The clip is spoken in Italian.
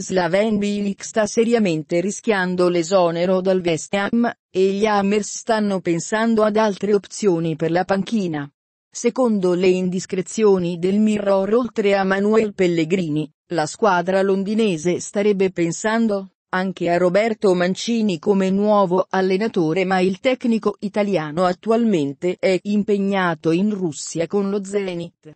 Slaven Bilic sta seriamente rischiando l'esonero dal West Ham, e gli Hammers stanno pensando ad altre opzioni per la panchina. Secondo le indiscrezioni del Mirror oltre a Manuel Pellegrini, la squadra londinese starebbe pensando anche a Roberto Mancini come nuovo allenatore ma il tecnico italiano attualmente è impegnato in Russia con lo Zenit.